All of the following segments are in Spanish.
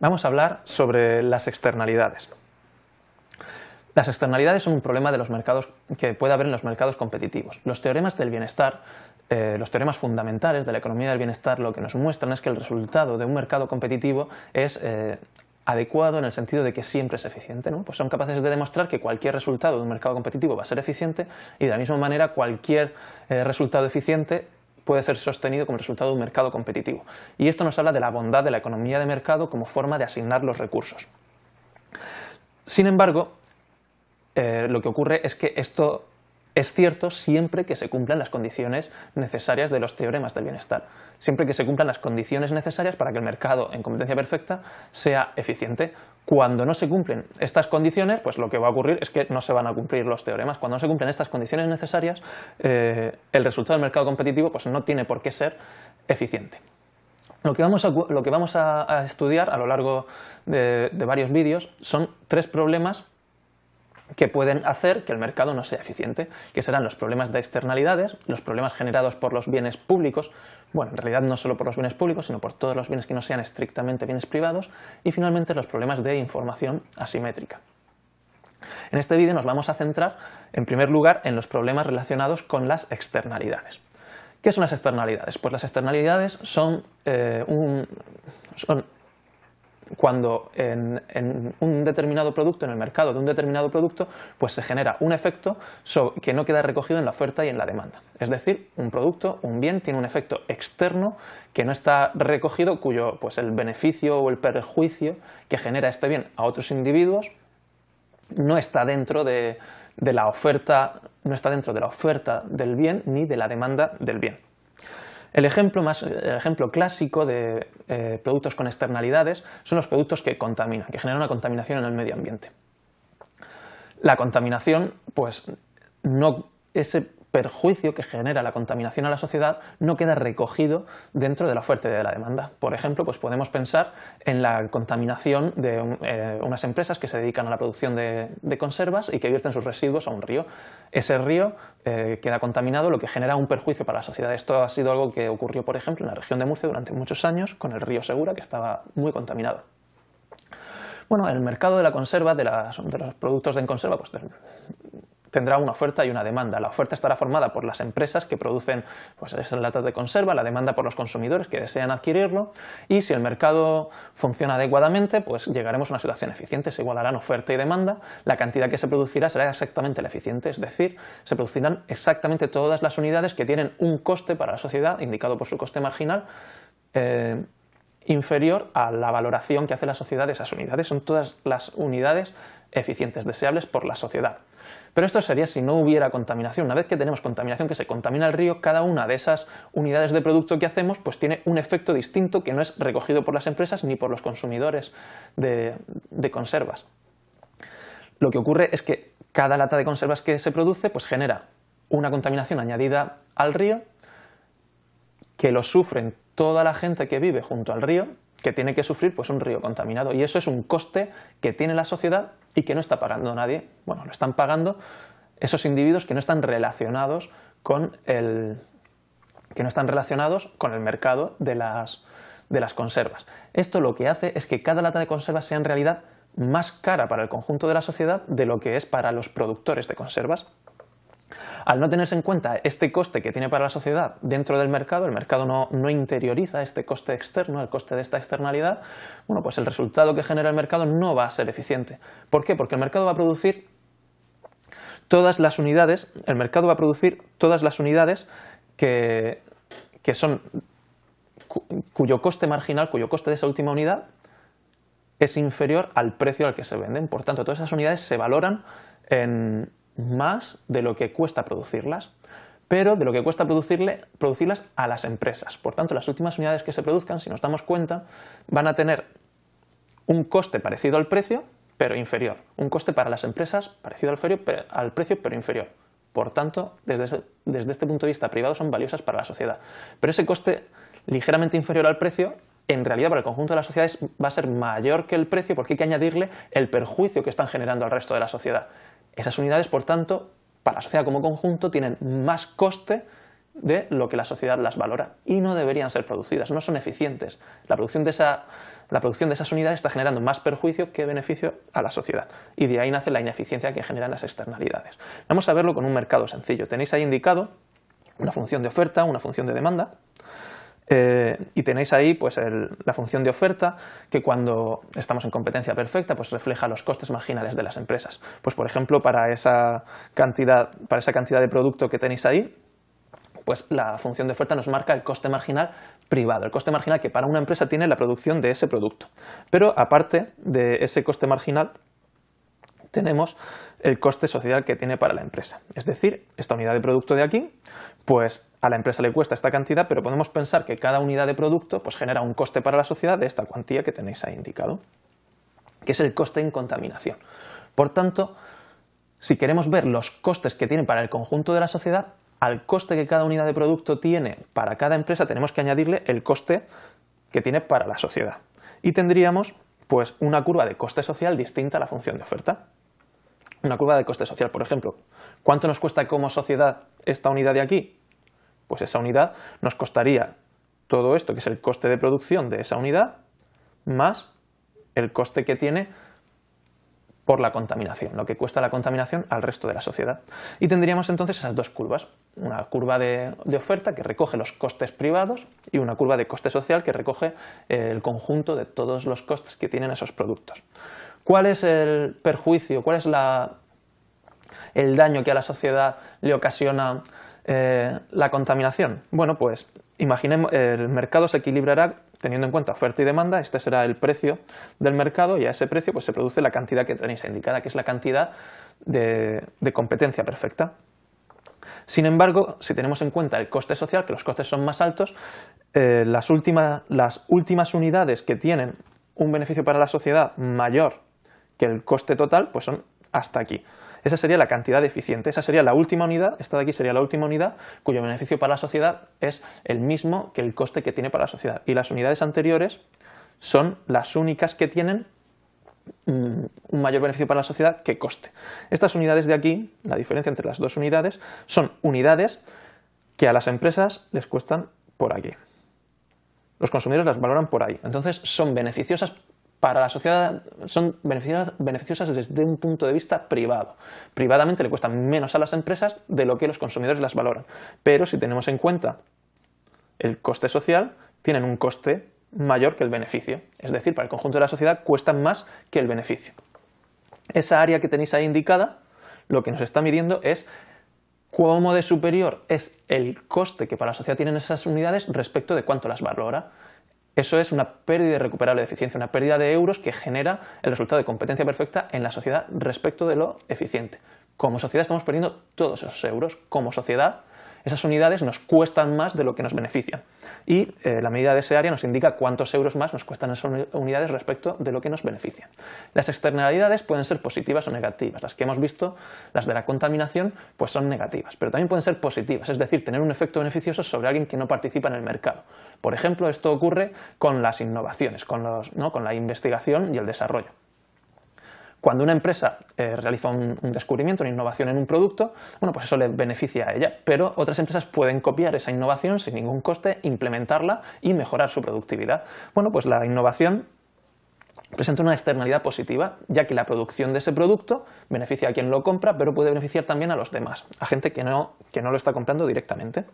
vamos a hablar sobre las externalidades. Las externalidades son un problema de los mercados que puede haber en los mercados competitivos. Los teoremas del bienestar, eh, los teoremas fundamentales de la economía del bienestar, lo que nos muestran es que el resultado de un mercado competitivo es eh, adecuado en el sentido de que siempre es eficiente. Pues son capaces de demostrar que cualquier resultado de un mercado competitivo va a ser eficiente y de la misma manera cualquier eh, resultado eficiente puede ser sostenido como resultado de un mercado competitivo. Y esto nos habla de la bondad de la economía de mercado como forma de asignar los recursos. Sin embargo, eh, lo que ocurre es que esto es cierto siempre que se cumplan las condiciones necesarias de los teoremas del bienestar, siempre que se cumplan las condiciones necesarias para que el mercado en competencia perfecta sea eficiente. Cuando no se cumplen estas condiciones, pues lo que va a ocurrir es que no se van a cumplir los teoremas. Cuando no se cumplen estas condiciones necesarias, eh, el resultado del mercado competitivo pues no tiene por qué ser eficiente. Lo que vamos a, estudiar a lo largo de, de varios vídeos son tres problemas que pueden hacer que el mercado no sea eficiente, que serán los problemas de externalidades, los problemas generados por los bienes públicos, bueno, en realidad no solo por los bienes públicos, sino por todos los bienes que no sean estrictamente bienes privados, y finalmente los problemas de información asimétrica. En este vídeo nos vamos a centrar, en primer lugar, en los problemas relacionados con las externalidades. ¿Qué son las externalidades? Pues las externalidades son, eh, un, cuando en, un determinado producto, en el mercado de un determinado producto, pues se genera un efecto que no queda recogido en la oferta y en la demanda. Es decir, un producto, un bien, tiene un efecto externo que no está recogido, cuyo pues el beneficio o el perjuicio que genera este bien a otros individuos no está dentro de la oferta, no está dentro de la oferta del bien ni de la demanda del bien. El ejemplo, más, el ejemplo clásico de eh, productos con externalidades son los productos que contaminan, que generan una contaminación en el medio ambiente. La contaminación, pues no, ese perjuicio que genera la contaminación a la sociedad no queda recogido dentro de la fuerte de la demanda. Por ejemplo, pues podemos pensar en la contaminación de eh, unas empresas que se dedican a la producción de, conservas y que vierten sus residuos a un río. Ese río eh, queda contaminado, lo que genera un perjuicio para la sociedad. Esto ha sido algo que ocurrió, por ejemplo, en la región de Murcia durante muchos años con el río Segura, que estaba muy contaminado. Bueno, el mercado de la conserva, de, de los productos en conserva, pues tendrá una oferta y una demanda. La oferta estará formada por las empresas que producen pues, esas latas de conserva, la demanda por los consumidores que desean adquirirlo y si el mercado funciona adecuadamente, pues llegaremos a una situación eficiente, se igualarán oferta y demanda, la cantidad que se producirá será exactamente la eficiente, es decir, se producirán exactamente todas las unidades que tienen un coste para la sociedad, indicado por su coste marginal, eh, inferior a la valoración que hace la sociedad de esas unidades. Son todas las unidades eficientes, deseables por la sociedad. Pero esto sería si no hubiera contaminación. Una vez que tenemos contaminación, que se contamina el río, cada una de esas unidades de producto que hacemos pues tiene un efecto distinto que no es recogido por las empresas ni por los consumidores de, conservas. Lo que ocurre es que cada lata de conservas que se produce pues genera una contaminación añadida al río que lo sufren toda la gente que vive junto al río, que tiene que sufrir pues un río contaminado. Y eso es un coste que tiene la sociedad y que no está pagando nadie. Bueno, lo están pagando esos individuos que no están relacionados con el que no están relacionados con el mercado de las, de las conservas. Esto lo que hace es que cada lata de conservas sea en realidad más cara para el conjunto de la sociedad de lo que es para los productores de conservas. Al no tenerse en cuenta este coste que tiene para la sociedad dentro del mercado, el mercado no, interioriza este coste externo, el coste de esta externalidad, bueno, pues el resultado que genera el mercado no va a ser eficiente. ¿Por qué? Porque el mercado va a producir todas las unidades, el mercado va a producir todas las unidades que, son cuyo coste marginal, cuyo coste de esa última unidad es inferior al precio al que se venden. Por tanto, todas esas unidades se valoran en, más de lo que cuesta producirlas, pero de lo que cuesta producirlas a las empresas. Por tanto, las últimas unidades que se produzcan, si nos damos cuenta, van a tener un coste parecido al precio, pero inferior. Un coste para las empresas parecido al, precio, pero inferior. Por tanto, desde, desde este punto de vista privado son valiosas para la sociedad. Pero ese coste ligeramente inferior al precio en realidad para el conjunto de la sociedad va a ser mayor que el precio porque hay que añadirle el perjuicio que están generando al resto de la sociedad. Esas unidades, por tanto, para la sociedad como conjunto tienen más coste de lo que la sociedad las valora y no deberían ser producidas, no son eficientes. La producción de, la producción de esas unidades está generando más perjuicio que beneficio a la sociedad y de ahí nace la ineficiencia que generan las externalidades. Vamos a verlo con un mercado sencillo. Tenéis ahí indicado una función de oferta, una función de demanda eh, y tenéis ahí pues, la función de oferta que cuando estamos en competencia perfecta pues, refleja los costes marginales de las empresas. Pues, por ejemplo, para esa, cantidad, para esa cantidad de producto que tenéis ahí, pues la función de oferta nos marca el coste marginal privado, el coste marginal que para una empresa tiene la producción de ese producto. Pero aparte de ese coste marginal, tenemos el coste social que tiene para la empresa. Es decir, esta unidad de producto de aquí, pues a la empresa le cuesta esta cantidad, pero podemos pensar que cada unidad de producto pues, genera un coste para la sociedad de esta cuantía que tenéis ahí indicado, que es el coste en contaminación. Por tanto, si queremos ver los costes que tiene para el conjunto de la sociedad, al coste que cada unidad de producto tiene para cada empresa tenemos que añadirle el coste que tiene para la sociedad. Y tendríamos pues una curva de coste social distinta a la función de oferta. Una curva de coste social, por ejemplo, ¿cuánto nos cuesta como sociedad esta unidad de aquí? pues esa unidad nos costaría todo esto, que es el coste de producción de esa unidad, más el coste que tiene por la contaminación, lo que cuesta la contaminación al resto de la sociedad. Y tendríamos entonces esas dos curvas, una curva de, de oferta que recoge los costes privados y una curva de coste social que recoge el conjunto de todos los costes que tienen esos productos. ¿Cuál es el perjuicio, cuál es la el daño que a la sociedad le ocasiona eh, la contaminación. Bueno, pues imaginemos, el mercado se equilibrará teniendo en cuenta oferta y demanda, este será el precio del mercado y a ese precio pues, se produce la cantidad que tenéis indicada, que es la cantidad de, competencia perfecta. Sin embargo, si tenemos en cuenta el coste social, que los costes son más altos, eh, las, las últimas unidades que tienen un beneficio para la sociedad mayor que el coste total, pues son hasta aquí. Esa sería la cantidad eficiente, esa sería la última unidad, esta de aquí sería la última unidad, cuyo beneficio para la sociedad es el mismo que el coste que tiene para la sociedad. Y las unidades anteriores son las únicas que tienen mm, un mayor beneficio para la sociedad que coste. Estas unidades de aquí, la diferencia entre las dos unidades, son unidades que a las empresas les cuestan por aquí. Los consumidores las valoran por ahí. Entonces son beneficiosas para la sociedad son beneficiosas desde un punto de vista privado. Privadamente le cuestan menos a las empresas de lo que los consumidores las valoran. Pero si tenemos en cuenta el coste social, tienen un coste mayor que el beneficio. Es decir, para el conjunto de la sociedad cuestan más que el beneficio. Esa área que tenéis ahí indicada, lo que nos está midiendo es cómo de superior es el coste que para la sociedad tienen esas unidades respecto de cuánto las valora. Eso es una pérdida irrecuperable de eficiencia, una pérdida de euros que genera el resultado de competencia perfecta en la sociedad respecto de lo eficiente. Como sociedad estamos perdiendo todos esos euros, como sociedad esas unidades nos cuestan más de lo que nos benefician. Y eh, la medida de ese área nos indica cuántos euros más nos cuestan esas unidades respecto de lo que nos benefician. Las externalidades pueden ser positivas o negativas. Las que hemos visto, las de la contaminación, pues son negativas, pero también pueden ser positivas, es decir, tener un efecto beneficioso sobre alguien que no participa en el mercado. Por ejemplo, esto ocurre con las innovaciones, con, los, ¿no? con la investigación y el desarrollo. Cuando una empresa eh, realiza un, un, descubrimiento, una innovación en un producto, bueno, pues eso le beneficia a ella, pero otras empresas pueden copiar esa innovación sin ningún coste, implementarla y mejorar su productividad. Bueno, pues la innovación presenta una externalidad positiva, ya que la producción de ese producto beneficia a quien lo compra, pero puede beneficiar también a los demás, a gente que no, lo está comprando directamente.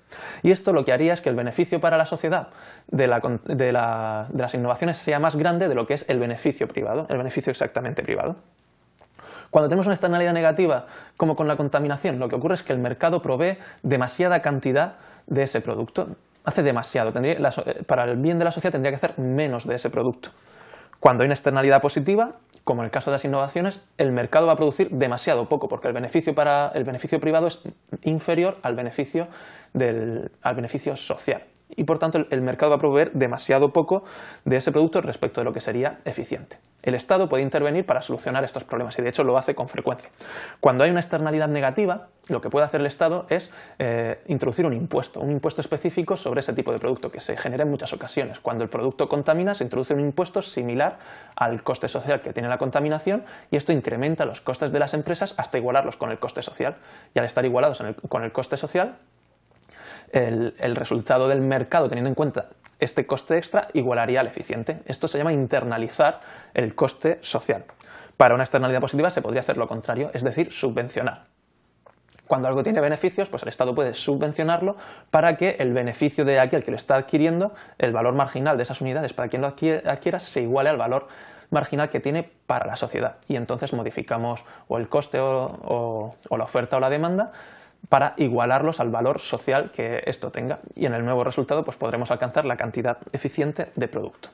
Y esto lo que haría es que el beneficio para la sociedad de, las innovaciones sea más grande de lo que es el beneficio privado, el beneficio exactamente privado. Cuando tenemos una externalidad negativa, como con la contaminación, lo que ocurre es que el mercado provee demasiada cantidad de ese producto. Hace demasiado. Eh, para el bien de la sociedad tendría que hacer menos de ese producto. Cuando hay una externalidad positiva, como en el caso de las innovaciones, el mercado va a producir demasiado poco, porque el beneficio, para, el beneficio privado es inferior al beneficio, al beneficio social. Y por tanto, el, el mercado va a proveer demasiado poco de ese producto respecto de lo que sería eficiente. El Estado puede intervenir para solucionar estos problemas y, de hecho, lo hace con frecuencia. Cuando hay una externalidad negativa, lo que puede hacer el Estado es eh, introducir un impuesto, un impuesto específico sobre ese tipo de producto que se genera en muchas ocasiones. Cuando el producto contamina, se introduce un impuesto similar al coste social que tiene la contaminación y esto incrementa los costes de las empresas hasta igualarlos con el coste social. Y al estar igualados con el coste social, el resultado del mercado, teniendo en cuenta este coste extra, igualaría al eficiente. Esto se llama internalizar el coste social. Para una externalidad positiva se podría hacer lo contrario, es decir, subvencionar. Cuando algo tiene beneficios, pues el Estado puede subvencionarlo para que el beneficio de aquel que lo está adquiriendo, el valor marginal de esas unidades para quien lo adquiera, se iguale al valor marginal que tiene para la sociedad. Y entonces modificamos o el coste o, o la oferta o la demanda para igualarlos al valor social que esto tenga. Y en el nuevo resultado pues podremos alcanzar la cantidad eficiente de producto.